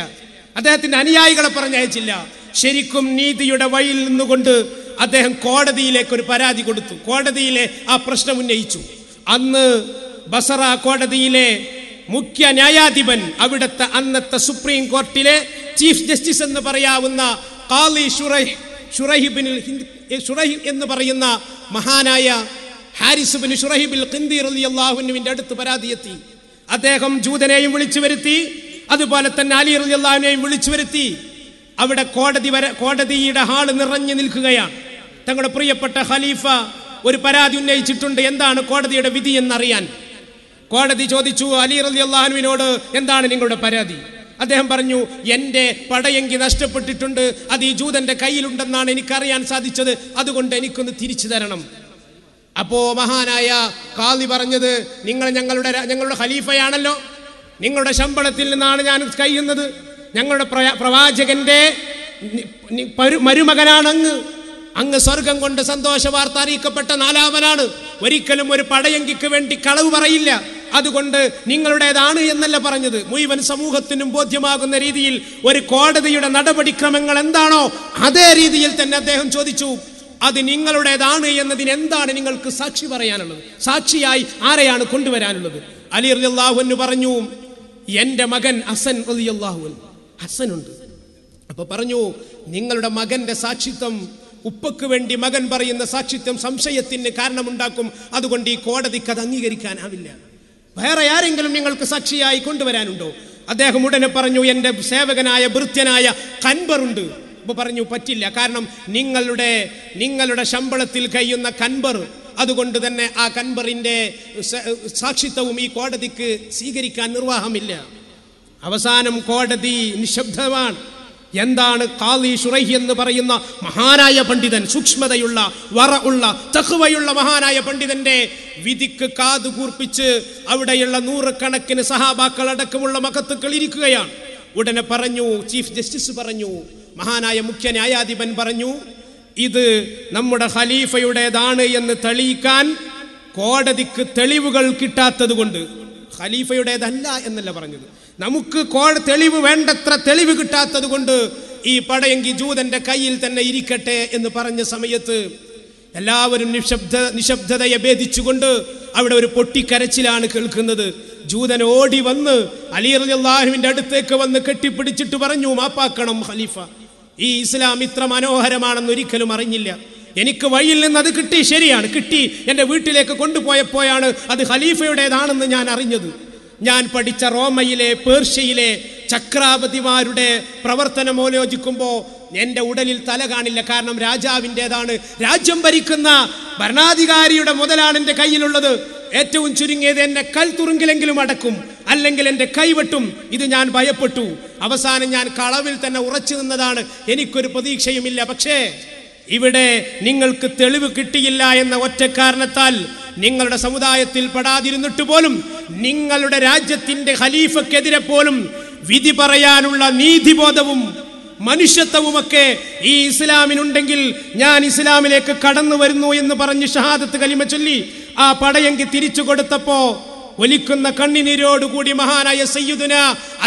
അദ്ദേഹത്തിൻ്റെ അനുയായികളെ പറഞ്ഞയച്ചില്ല ശരിക്കും നീതിയുടെ വഴിയിൽ നിന്നുകൊണ്ട് അദ്ദേഹം കോടതിയിലേക്ക് ഒരു പരാതി കൊടുത്തു കോടതിയിലെ ആ പ്രശ്നം ഉന്നയിച്ചു അന്ന് ബസറ കോടതിയിലെ മുഖ്യ ന്യായാധിപൻ അവിടുത്തെ അന്നത്തെ സുപ്രീം കോർട്ടിലെ ചീഫ് ജസ്റ്റിസ് എന്ന് പറയാവുന്ന കാലി ഷുറൈഹ് ഷുറഹിബിൻ ഷുറഹിബ് എന്ന് പറയുന്ന മഹാനായ ഹാരിസ് ബിൻ ഷുറഹിബിൽ ഖിന്ദീർ അലി അള്ളാഹുനുവിന്റെ അടുത്ത് പരാതിയെത്തി അദ്ദേഹം ജൂതനെയും വിളിച്ചു വരുത്തി അതുപോലെ തന്നെ അലി അലി അള്ളാഹുനെയും വിളിച്ചു വരുത്തി അവിടെ കോടതി വരെ കോടതിയുടെ ഹാള് നിറഞ്ഞു നിൽക്കുകയാണ് തങ്ങളുടെ പ്രിയപ്പെട്ട ഖലീഫ ഒരു പരാതി ഉന്നയിച്ചിട്ടുണ്ട് എന്താണ് കോടതിയുടെ വിധി എന്നറിയാൻ കോടതി ചോദിച്ചു അലി റലി അള്ളാഹുവിനോട് എന്താണ് നിങ്ങളുടെ പരാതി അദ്ദേഹം പറഞ്ഞു എൻ്റെ പടയങ്കി നഷ്ടപ്പെട്ടിട്ടുണ്ട് അത് ഈ ജൂതന്റെ കയ്യിലുണ്ടെന്നാണ് എനിക്കറിയാൻ സാധിച്ചത് അതുകൊണ്ട് എനിക്കൊന്ന് തിരിച്ചു തരണം അപ്പോ മഹാനായ കാളി പറഞ്ഞത് നിങ്ങൾ ഞങ്ങളുടെ ഞങ്ങളുടെ ഖലീഫയാണല്ലോ നിങ്ങളുടെ ശമ്പളത്തിൽ നിന്നാണ് ഞാൻ കഴിയുന്നത് ഞങ്ങളുടെ പ്രവാചകന്റെ മരുമകനാണങ്ങ് അങ്ങ് സ്വർഗം കൊണ്ട് സന്തോഷ വാർത്ത അറിയിക്കപ്പെട്ട നാലാമനാണ് ഒരിക്കലും ഒരു പടയങ്കിക്ക് വേണ്ടി കളവ് പറയില്ല അതുകൊണ്ട് നിങ്ങളുടേതാണ് എന്നല്ല പറഞ്ഞത് മുഴുവൻ സമൂഹത്തിനും ബോധ്യമാകുന്ന രീതിയിൽ ഒരു കോടതിയുടെ നടപടിക്രമങ്ങൾ എന്താണോ അതേ രീതിയിൽ തന്നെ അദ്ദേഹം ചോദിച്ചു അത് നിങ്ങളുടേതാണ് എന്നതിന് എന്താണ് നിങ്ങൾക്ക് സാക്ഷി പറയാനുള്ളത് സാക്ഷിയായി ആരെയാണ് കൊണ്ടുവരാനുള്ളത് അലി റലിയല്ലാഹുവിന് പറഞ്ഞു എൻ്റെ മകൻ അസൻ റലിയല്ലാഹുവിൻ ഹസനുണ്ട് അപ്പൊ പറഞ്ഞു നിങ്ങളുടെ മകന്റെ സാക്ഷിത്വം ഉപ്പയ്ക്ക് വേണ്ടി മകൻ പറയുന്ന സാക്ഷിത്വം സംശയത്തിന് കാരണമുണ്ടാക്കും അതുകൊണ്ട് ഈ കോടതിക്ക് അത് അംഗീകരിക്കാനാവില്ല വേറെ ആരെങ്കിലും നിങ്ങൾക്ക് സാക്ഷിയായി കൊണ്ടുവരാനുണ്ടോ അദ്ദേഹം ഉടനെ പറഞ്ഞു എൻ്റെ സേവകനായ ഭൃത്യനായ കൻബറുണ്ട് ഇപ്പൊ പറഞ്ഞു പറ്റില്ല കാരണം നിങ്ങളുടെ നിങ്ങളുടെ ശമ്പളത്തിൽ കഴിയുന്ന കൻബർ അതുകൊണ്ട് തന്നെ ആ കൻബറിൻ്റെ സാക്ഷിത്വവും ഈ കോടതിക്ക് സ്വീകരിക്കാൻ നിർവാഹമില്ല അവസാനം കോടതി നിശബ്ദമാണ് എന്താണ് കാലി ഷുറൈഹി എന്ന് പറയുന്ന മഹാനായ പണ്ഡിതൻ സൂക്ഷ്മതയുള്ള വറ ഉള്ള തഹുവയുള്ള മഹാനായ പണ്ഡിതന്റെ വിധിക്ക് കാതു കൂർപ്പിച്ച് അവിടെയുള്ള നൂറുകണക്കിന് സഹാബാക്കൾ അടക്കമുള്ള മകത്തുക്കൾ ഇരിക്കുകയാണ് ഉടനെ പറഞ്ഞു ചീഫ് ജസ്റ്റിസ് പറഞ്ഞു മഹാനായ മുഖ്യ ന്യായാധിപൻ പറഞ്ഞു ഇത് നമ്മുടെ ഖലീഫയുടേതാണ് എന്ന് തെളിയിക്കാൻ കോടതിക്ക് തെളിവുകൾ കിട്ടാത്തത് കൊണ്ട് ഖലീഫയുടേതല്ല എന്നല്ല പറഞ്ഞത് നമുക്ക് കോഴ തെളിവ് വേണ്ടത്ര തെളിവ് കിട്ടാത്തത് കൊണ്ട് ഈ പടയങ്കി ജൂതന്റെ കയ്യിൽ തന്നെ ഇരിക്കട്ടെ എന്ന് പറഞ്ഞ സമയത്ത് എല്ലാവരും നിശബ്ദ നിശബ്ദതയെ ഭേദിച്ചുകൊണ്ട് അവിടെ ഒരു പൊട്ടിക്കരച്ചിലാണ് കേൾക്കുന്നത് ജൂതൻ ഓടി വന്ന് അലി അലിഅള്ളാഹുവിൻ്റെ അടുത്തേക്ക് വന്ന് കെട്ടിപ്പിടിച്ചിട്ട് പറഞ്ഞു മാപ്പാക്കണം ഖലീഫ ഈ ഇസ്ലാം ഇത്ര മനോഹരമാണെന്ന് ഒരിക്കലും അറിഞ്ഞില്ല എനിക്ക് വഴിയിൽ നിന്ന് അത് കിട്ടി ശരിയാണ് കിട്ടി എൻ്റെ വീട്ടിലേക്ക് കൊണ്ടുപോയപ്പോഴാണ് അത് ഖലീഫയുടേതാണെന്ന് ഞാൻ അറിഞ്ഞത് ഞാൻ പഠിച്ച റോമയിലെ പേർഷ്യയിലെ ചക്രാപതിമാരുടെ പ്രവർത്തനം ആലോചിക്കുമ്പോൾ എൻ്റെ ഉടലിൽ തല കാണില്ല കാരണം രാജാവിൻ്റെതാണ് രാജ്യം ഭരിക്കുന്ന ഭരണാധികാരിയുടെ മുതലാണ് എൻ്റെ കയ്യിലുള്ളത് ഏറ്റവും ചുരുങ്ങിയത് എന്നെ കൽ തുറുങ്കിലെങ്കിലും അടക്കും അല്ലെങ്കിൽ എൻ്റെ കൈവെട്ടും ഇത് ഞാൻ ഭയപ്പെട്ടു അവസാനം ഞാൻ കളവിൽ തന്നെ ഉറച്ചു നിന്നതാണ് എനിക്കൊരു പ്രതീക്ഷയുമില്ല പക്ഷേ ഇവിടെ നിങ്ങൾക്ക് തെളിവ് കിട്ടിയില്ല എന്ന ഒറ്റ കാരണത്താൽ നിങ്ങളുടെ സമുദായത്തിൽ പെടാതിരുന്നിട്ട് പോലും നിങ്ങളുടെ രാജ്യത്തിന്റെ ഖലീഫക്കെതിരെ പോലും വിധി പറയാനുള്ള നീതിബോധവും മനുഷ്യത്വവുമൊക്കെ ഈ ഇസ്ലാമിനുണ്ടെങ്കിൽ ഞാൻ ഇസ്ലാമിലേക്ക് കടന്നു വരുന്നു എന്ന് പറഞ്ഞ് ഷഹാദത്ത് കലിമ ചൊല്ലി ആ പടയങ്കി തിരിച്ചു കൊടുത്തപ്പോ ഒലിക്കുന്ന കണ്ണിനീരോടുകൂടി മഹാനായ സയ്യുദുന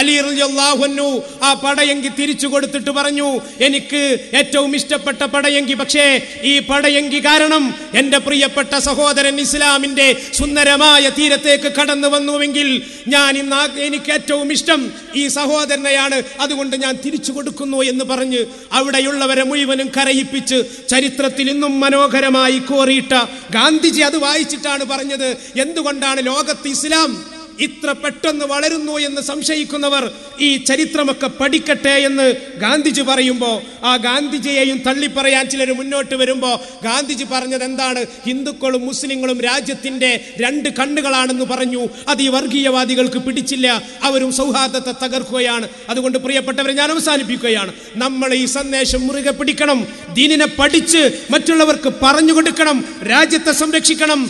അലി റലിയല്ലാഹുന്നു ആ പടയങ്കി തിരിച്ചു കൊടുത്തിട്ട് പറഞ്ഞു എനിക്ക് ഏറ്റവും ഇഷ്ടപ്പെട്ട പടയങ്കി പക്ഷേ ഈ പടയങ്കി കാരണം എൻ്റെ പ്രിയപ്പെട്ട സഹോദരൻ ഇസ്ലാമിൻ്റെ സുന്ദരമായ തീരത്തേക്ക് കടന്നു വന്നുവെങ്കിൽ ഞാൻ ഇന്ന് എനിക്ക് ഏറ്റവും ഇഷ്ടം ഈ സഹോദരനെയാണ് അതുകൊണ്ട് ഞാൻ തിരിച്ചു കൊടുക്കുന്നു എന്ന് പറഞ്ഞ് അവിടെയുള്ളവരെ മുഴുവനും കരയിപ്പിച്ച് ചരിത്രത്തിൽ ഇന്നും മനോഹരമായി കോറിയിട്ട ഗാന്ധിജി അത് വായിച്ചിട്ടാണ് പറഞ്ഞത് എന്തുകൊണ്ടാണ് ലോകത്ത് ഇസ്ലാം ഇത്ര പെട്ടെന്ന് വളരുന്നു എന്ന് സംശയിക്കുന്നവർ ഈ ചരിത്രമൊക്കെ പഠിക്കട്ടെ എന്ന് ഗാന്ധിജി പറയുമ്പോൾ ആ ഗാന്ധിജിയെയും തള്ളിപ്പറയാൻ ചിലർ മുന്നോട്ട് വരുമ്പോൾ ഗാന്ധിജി പറഞ്ഞത് എന്താണ് ഹിന്ദുക്കളും മുസ്ലിങ്ങളും രാജ്യത്തിൻ്റെ രണ്ട് കണ്ണുകളാണെന്ന് പറഞ്ഞു അത് ഈ വർഗീയവാദികൾക്ക് പിടിച്ചില്ല അവരും സൗഹാർദ്ദത്തെ തകർക്കുകയാണ് അതുകൊണ്ട് പ്രിയപ്പെട്ടവരെ ഞാൻ അവസാനിപ്പിക്കുകയാണ് നമ്മൾ ഈ സന്ദേശം മുറുകെ പിടിക്കണം ദീനിനെ പഠിച്ച് മറ്റുള്ളവർക്ക് പറഞ്ഞു കൊടുക്കണം രാജ്യത്തെ സംരക്ഷിക്കണം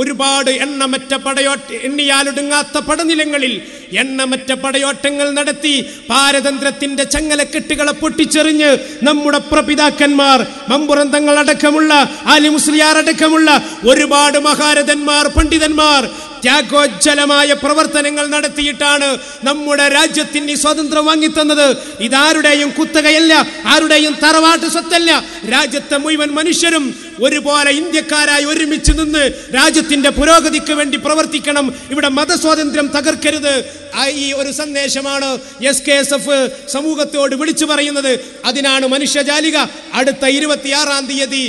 ഒരുപാട് എണ്ണമറ്റ പടയോട്ട എണ്ണിയാലൊടുങ്ങാത്ത പടനിലങ്ങളിൽ എണ്ണമറ്റ പടയോട്ടങ്ങൾ നടത്തി പാരതന്ത്രത്തിന്റെ ചങ്ങലക്കെട്ടുകളെ പൊട്ടിച്ചെറിഞ്ഞ് നമ്മുടെ പ്രപിതാക്കന്മാർ മമ്പുറന്തങ്ങൾ അടക്കമുള്ള അലി മുസ്ലിയാർ അടക്കമുള്ള ഒരുപാട് മഹാരഥന്മാർ പണ്ഡിതന്മാർ ത്യാഗോജ്ജലമായ പ്രവർത്തനങ്ങൾ നടത്തിയിട്ടാണ് നമ്മുടെ രാജ്യത്തിന് ഈ സ്വാതന്ത്ര്യം വാങ്ങിത്തന്നത് ഇതാരുടെയും കുത്തകയല്ല ആരുടെയും തറവാട്ട് സ്വത്തല്ല രാജ്യത്തെ മുഴുവൻ മനുഷ്യരും ഒരുപോലെ ഇന്ത്യക്കാരായി ഒരുമിച്ച് നിന്ന് രാജ്യത്തിന്റെ പുരോഗതിക്ക് വേണ്ടി പ്രവർത്തിക്കണം ഇവിടെ മതസ്വാതന്ത്ര്യം തകർക്കരുത് ഈ ഒരു സന്ദേശമാണ് എസ് കെ എസ് എഫ് സമൂഹത്തോട് വിളിച്ചു പറയുന്നത് അതിനാണ് മനുഷ്യജാലിക അടുത്ത ഇരുപത്തിയാറാം തീയതി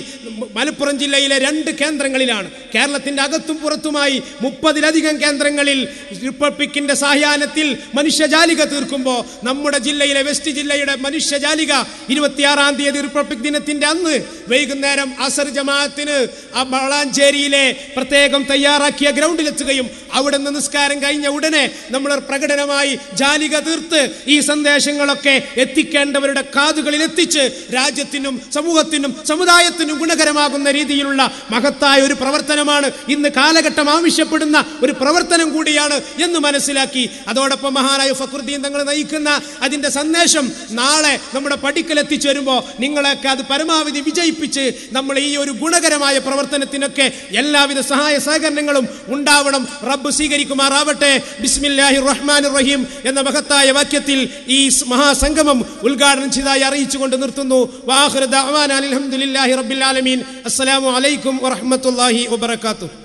മലപ്പുറം ജില്ലയിലെ രണ്ട് കേന്ദ്രങ്ങളിലാണ് കേരളത്തിന്റെ അകത്തും പുറത്തുമായി മുപ്പതിൽ ഒന്നിലധികം കേന്ദ്രങ്ങളിൽ റിപ്പബ്ലിക്കിന്റെ സഹായത്തിൽ മനുഷ്യജാലിക തീർക്കുമ്പോൾ നമ്മുടെ ജില്ലയിലെ വെസ്റ്റ് ജില്ലയുടെ മനുഷ്യജാലിക ഇരുപത്തിയാറാം തീയതി റിപ്പബ്ലിക് ദിനത്തിന്റെ അന്ന് വൈകുന്നേരം അസർ ജമാഅത്തിന് ആ വളാഞ്ചേരിയിലെ പ്രത്യേകം തയ്യാറാക്കിയ ഗ്രൗണ്ടിലെത്തുകയും അവിടെ നിന്ന് നിസ്കാരം കഴിഞ്ഞ ഉടനെ നമ്മൾ പ്രകടനമായി ജാലിക തീർത്ത് ഈ സന്ദേശങ്ങളൊക്കെ എത്തിക്കേണ്ടവരുടെ കാതുകളിൽ എത്തിച്ച് രാജ്യത്തിനും സമൂഹത്തിനും സമുദായത്തിനും ഗുണകരമാകുന്ന രീതിയിലുള്ള മഹത്തായ ഒരു പ്രവർത്തനമാണ് ഇന്ന് കാലഘട്ടം ആവശ്യപ്പെടുന്ന ഒരു പ്രവർത്തനം കൂടിയാണ് എന്ന് മനസ്സിലാക്കി അതോടൊപ്പം മഹാനായ ഫക്രുദ്ദീൻ തങ്ങൾ നയിക്കുന്ന അതിൻ്റെ സന്ദേശം നാളെ നമ്മുടെ പടിക്കൽ എത്തിച്ചു വരുമ്പോൾ നിങ്ങളൊക്കെ അത് പരമാവധി വിജയിപ്പിച്ച് നമ്മൾ ഈ ഒരു ഗുണകരമായ പ്രവർത്തനത്തിനൊക്കെ എല്ലാവിധ സഹായ സഹകരണങ്ങളും ഉണ്ടാവണം റബ്ബ് സ്വീകരിക്കുമാറാവട്ടെ ബിസ്മില്ലാഹി റഹ്മാൻ റഹീം എന്ന മഹത്തായ വാക്യത്തിൽ ഈ മഹാസംഗമം ഉദ്ഘാടനം ചെയ്തായി അറിയിച്ചുകൊണ്ട് നിർത്തുന്നു വാഹൃദ് അലഹമുല്ലാഹി റബ്ബിൽ ആലമീൻ അസ്സലാമു അലൈക്കും വറഹമത്തല്ലാഹി വബർക്കാത്തു